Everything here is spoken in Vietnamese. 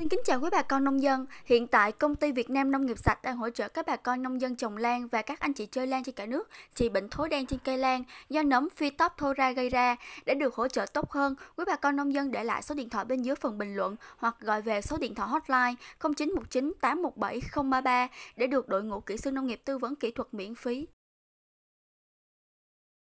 Xin kính chào quý bà con nông dân. Hiện tại công ty Việt Nam Nông nghiệp sạch đang hỗ trợ các bà con nông dân trồng lan và các anh chị chơi lan trên cả nước trị bệnh thối đen trên cây lan do nấm Phytophthora gây ra. Để được hỗ trợ tốt hơn, quý bà con nông dân để lại số điện thoại bên dưới phần bình luận hoặc gọi về số điện thoại hotline 0919 817 033 để được đội ngũ kỹ sư nông nghiệp tư vấn kỹ thuật miễn phí.